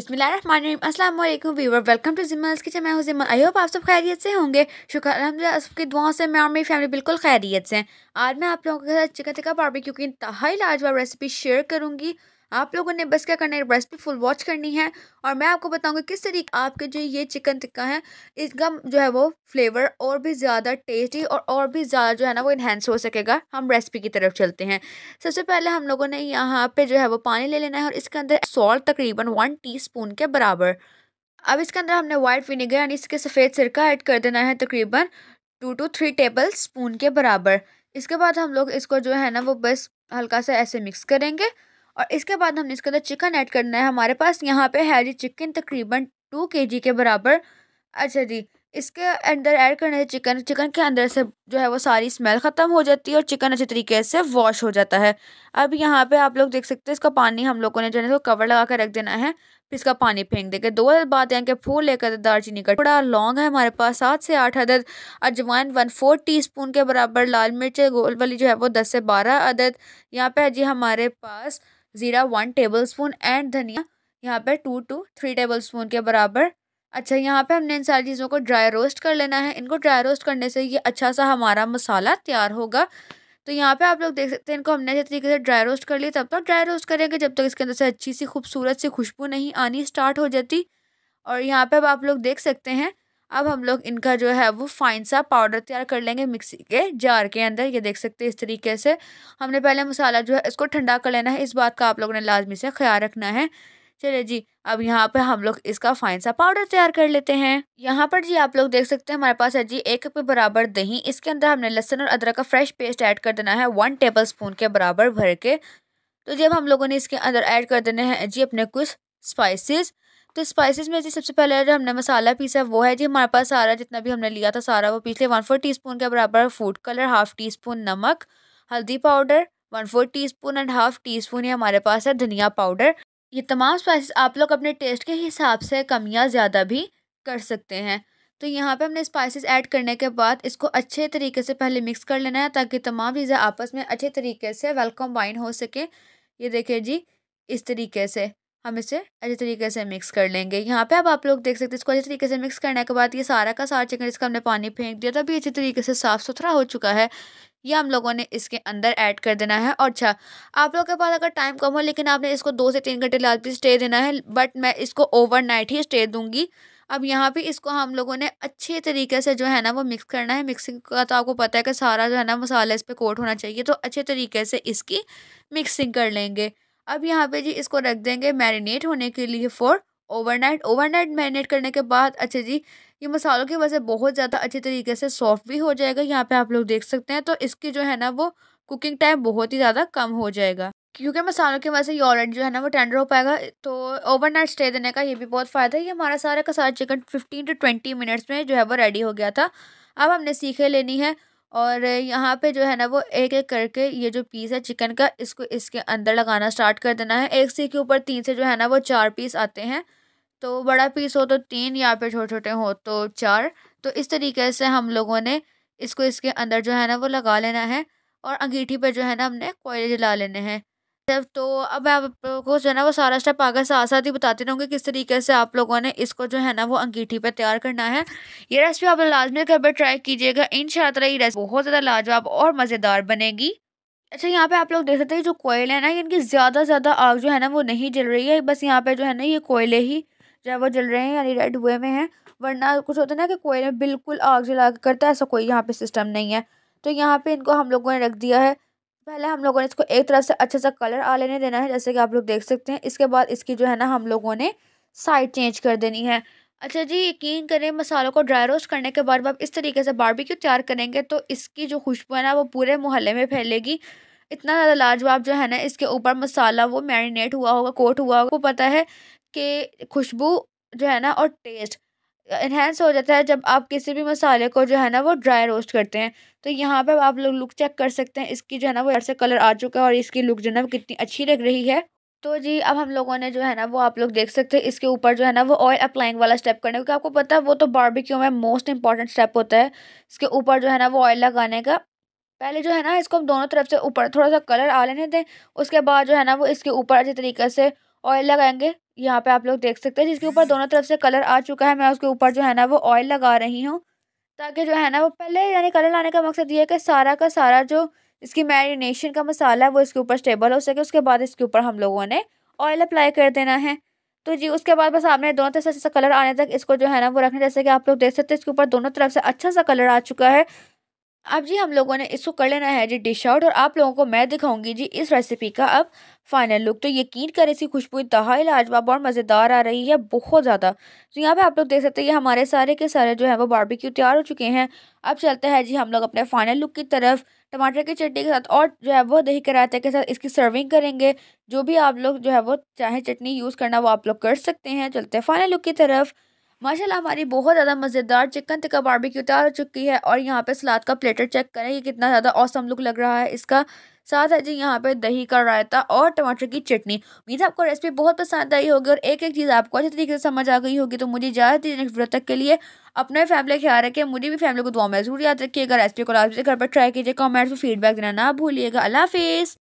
अस्सलाम वालेकुम welcome to जिमल्स kitchen मैं हूँ जिमल आई होप आप सब खैरियत से होंगे शुक्र अलहमदिल्ला की दुआओं से मैं और मेरी फैमिली बिल्कुल खैरियत से आज मैं आप लोगों के साथ चिकन टिक्का बारबेक्यू की इंतहाई लाजवाब रेसिपी शेयर करूँगी आप लोगों ने बस क्या करना है रेसिपी फुल वॉच करनी है और मैं आपको बताऊँगी किस तरीके आपके जो ये चिकन टिक्का है इसका जो है वो फ्लेवर और भी ज़्यादा टेस्टी और और भी ज़्यादा जो है ना वो इन्हेंस हो सकेगा हम रेसिपी की तरफ चलते हैं सबसे पहले हम लोगों ने यहाँ पे जो है वो पानी ले लेना है और इसके अंदर सॉल्ट तकरीबन वन स्पून के बराबर अब इसके अंदर हमने वाइट विनेगर यानी इसके सफ़ेद सिरका ऐड कर देना है तकरीबन two to three tablespoon के बराबर इसके बाद हम लोग इसको जो है ना वो बस हल्का सा ऐसे मिक्स करेंगे और इसके बाद हमने इसके अंदर चिकन ऐड करना है हमारे पास यहाँ पे है जी चिकन तकरीबन टू के जी के बराबर अच्छा जी इसके अंदर ऐड करने से चिकन चिकन के अंदर से जो है वो सारी स्मेल ख़त्म हो जाती है और चिकन अच्छे तरीके से वॉश हो जाता है अब यहाँ पे आप लोग देख सकते हैं इसका पानी हम लोगों ने जो है इसको कवर लगा कर रख देना है फिर इसका पानी फेंक देंगे दो बात यहाँ के फूल लेकर दालचीनी का थोड़ा लॉन्ग है हमारे पास सात से आठ अदद अजवाइन वन फोर टी स्पून के बराबर लाल मिर्च गोल वाली जो है वो दस से बारह अदद यहाँ पे है जी हमारे पास ज़ीरा वन टेबल स्पून एंड धनिया यहाँ पर two to three tablespoon के बराबर अच्छा यहाँ पे हमने इन सारी चीज़ों को ड्राई रोस्ट कर लेना है इनको ड्राई रोस्ट करने से ये अच्छा सा हमारा मसाला तैयार होगा तो यहाँ पे आप लोग देख सकते हैं इनको हमने अच्छे तरीके से ड्राई रोस्ट कर लिया तब तक ड्राई रोस्ट करेंगे जब तक इसके अंदर से अच्छी सी खूबसूरत सी खुशबू नहीं आनी स्टार्ट हो जाती और यहाँ पर अब आप लोग देख सकते हैं अब हम लोग इनका जो है वो फाइन सा पाउडर तैयार कर लेंगे मिक्सी के जार के अंदर ये देख सकते हैं इस तरीके से हमने पहले मसाला जो है इसको ठंडा कर लेना है इस बात का आप लोगों ने लाजमी से ख्याल रखना है चलिए जी अब यहाँ पे हम लोग इसका फाइन सा पाउडर तैयार कर लेते हैं यहाँ पर जी आप लोग देख सकते हैं हमारे पास है जी एक कप बराबर दही इसके अंदर हमने लहसुन और अदरक का फ्रेश पेस्ट ऐड कर देना है वन टेबल स्पून के बराबर भर के तो जब हम लोगों ने इसके अंदर ऐड कर देने हैं जी अपने कुछ स्पाइसिस तो स्पाइसेस में जी सबसे पहले जो हमने मसाला पीसा वो है जी हमारे पास सारा जितना भी हमने लिया था सारा वो पिछले वन फोर टी स्पून के बराबर food colour half teaspoon नमक हल्दी powder one four teaspoon and half teaspoon ये हमारे पास है धनिया पाउडर ये तमाम स्पाइसेस आप लोग अपने टेस्ट के हिसाब से कमियाँ ज़्यादा भी कर सकते हैं तो यहाँ पे हमने स्पाइसेस ऐड करने के बाद इसको अच्छे तरीके से पहले मिक्स कर लेना है ताकि तमाम चीज़ें आपस में अच्छे तरीके से वेल कम्बाइन हो सके ये देखिए जी इस तरीके से हम इसे अच्छी तरीके से मिक्स कर लेंगे यहाँ पे अब आप लोग देख सकते हैं इसको अच्छी तरीके से मिक्स करने के बाद ये सारा का सारा चिकन इसका हमने पानी फेंक दिया था भी अच्छी तरीके से साफ़ सुथरा हो चुका है ये हम लोगों ने इसके अंदर ऐड कर देना है और अच्छा आप लोगों के पास अगर टाइम कम हो लेकिन आपने इसको दो से तीन घंटे भी स्टे देना है बट मैं इसको नाइट ही स्टे दूंगी अब यहाँ पे इसको हम लोगों ने अच्छे तरीके से जो है ना वो मिक्स करना है मिक्सिंग का तो आपको पता है कि सारा जो है ना मसाला इस पर कोट होना चाहिए तो अच्छे तरीके से इसकी मिक्सिंग कर लेंगे अब यहाँ पे जी इसको रख देंगे मैरिनेट होने के लिए फॉर ओवरनाइट ओवरनाइट मैरिनेट करने के बाद अच्छा जी ये मसालों की वजह से बहुत ज़्यादा अच्छे तरीके से सॉफ्ट भी हो जाएगा यहाँ पे आप लोग देख सकते हैं तो इसकी जो है ना वो कुकिंग टाइम बहुत ही ज़्यादा कम हो जाएगा क्योंकि मसालों की वजह से ये ऑलरेडी जो है ना वो टेंडर हो पाएगा तो ओवरनाइट स्टे देने का ये भी बहुत फ़ायदा है ये हमारा सारा का सारा chicken fifteen to twenty minutes में जो है वो रेडी हो गया था अब हमने सीखे लेनी है और यहाँ पे जो है ना वो एक एक करके ये जो पीस है चिकन का इसको इसके अंदर लगाना स्टार्ट कर देना है एक सी के ऊपर तीन से जो है ना वो चार पीस आते हैं तो बड़ा पीस हो तो तीन या फिर छोटे छोटे हो तो चार तो इस तरीके से हम लोगों ने इसको इसके अंदर जो है ना वो लगा लेना है और अंगीठी पर जो है ना हमने कोयले जला लेने हैं मतलब तो अब मैं आप लोगों को जो है ना वो सारा स्टेप आगे साथ साथ ही बताते रहूँगी किस तरीके से आप लोगों ने इसको जो है ना वो अंगीठी पर तैयार करना है ये रेसिपी आप लाजमी कर पर ट्राई कीजिएगा इन ये रेसिपी बहुत ज़्यादा लाजवाब और मज़ेदार बनेगी अच्छा यहाँ पे आप लोग देख सकते हैं जो कोयले है ना इनकी ज़्यादा ज़्यादा आग जो है ना वो नहीं जल रही है बस यहाँ पर जो है ना ये कोयले ही जो है वो जल रहे हैं यानी रेड हुए में हैं वरना कुछ होता है ना कि कोयले बिल्कुल आग जला करता है ऐसा कोई यहाँ पर सिस्टम नहीं है तो यहाँ पर इनको हम लोगों ने रख दिया है पहले हम लोगों ने इसको एक तरफ से अच्छे सा कलर आ लेने देना है जैसे कि आप लोग देख सकते हैं इसके बाद इसकी जो है ना हम लोगों ने साइड चेंज कर देनी है अच्छा जी यकीन करें मसालों को ड्राई रोस्ट करने के बाद आप इस तरीके से बारबेक्यू तैयार करेंगे तो इसकी जो खुशबू है ना वो पूरे मोहल्ले में फैलेगी इतना ज़्यादा लाजवाब जो है ना इसके ऊपर मसाला वो मैरिनेट हुआ होगा कोट हुआ होगा वो पता है कि खुशबू जो है ना और टेस्ट इन्हेंस हो जाता है जब आप किसी भी मसाले को जो है ना वो ड्राई रोस्ट करते हैं तो यहाँ पर आप लोग लुक चेक कर सकते हैं इसकी जो है ना वो ऐसे कलर आ चुका है और इसकी लुक जो है ना कितनी अच्छी लग रही है तो जी अब हम लोगों ने जो है ना वो आप लोग देख सकते हैं इसके ऊपर जो है ना वो ऑयल अप्लाइंग वाला स्टेप करने क्योंकि आपको पता है वो तो बारबेक्यू में मोस्ट इंपॉर्टेंट स्टेप होता है इसके ऊपर जो है ना वो ऑयल लगाने का पहले जो है ना इसको हम दोनों तरफ से ऊपर थोड़ा सा कलर आ लेने दें उसके बाद जो है ना वो इसके ऊपर अच्छे तरीके से ऑयल लगाएंगे यहाँ पे आप लोग देख सकते हैं जिसके ऊपर दोनों तरफ से कलर आ चुका है मैं उसके ऊपर जो है ना वो ऑयल लगा रही हूँ ताकि जो है ना वो पहले यानी कलर लाने का मकसद ये है कि सारा का सारा जो इसकी मैरिनेशन का मसाला है वो इसके ऊपर स्टेबल हो सके उसके बाद इसके ऊपर हम लोगों ने ऑयल अप्लाई कर देना है तो जी उसके बाद बस आपने दोनों तरफ से अच्छा सा कलर आने तक इसको जो है ना वो रखना जैसे कि आप लोग देख सकते हैं इसके ऊपर दोनों तरफ से अच्छा सा कलर आ चुका है अब जी हम लोगों ने इसको कर लेना है जी डिश आउट और आप लोगों को मैं दिखाऊंगी जी इस रेसिपी का अब फाइनल लुक तो यकीन करें इसकी खुशबू इतहा लाजवाब और मज़ेदार आ रही है बहुत ज़्यादा तो यहाँ पे आप लोग देख सकते हैं ये हमारे सारे के सारे जो है वो बारबेक्यू तैयार हो चुके हैं अब चलते हैं जी हम लोग अपने फाइनल लुक की तरफ टमाटर की चटनी के साथ और जो है वो दही कराते के साथ इसकी सर्विंग करेंगे जो भी आप लोग जो है वो चाहे चटनी यूज़ करना वो आप लोग कर सकते हैं चलते हैं फाइनल लुक की तरफ माशाल्लाह हमारी बहुत ज़्यादा मज़ेदार चिकन टिक्का बारबेक्यू तैयार हो चुकी है और यहाँ पे सलाद का प्लेटर चेक करें ये कितना ज़्यादा औसम लुक लग रहा है इसका साथ है जी यहाँ पे दही का रायता और टमाटर की चटनी उम्मीद आपको रेसिपी बहुत पसंद आई होगी और एक एक चीज़ आपको अच्छे तरीके से समझ आ गई होगी तो मुझे इजाज़त दीजिए नेक्स्ट वीडियो तक के लिए अपने फैमिली ख्याल रखें मुझे भी फैमिली को दुआ में जरूर याद रखिएगा रेसिपी को लाजमी घर पर ट्राई कीजिए कमेंट्स में फीडबैक देना ना भूलिएगा अल्लाह हाफिज़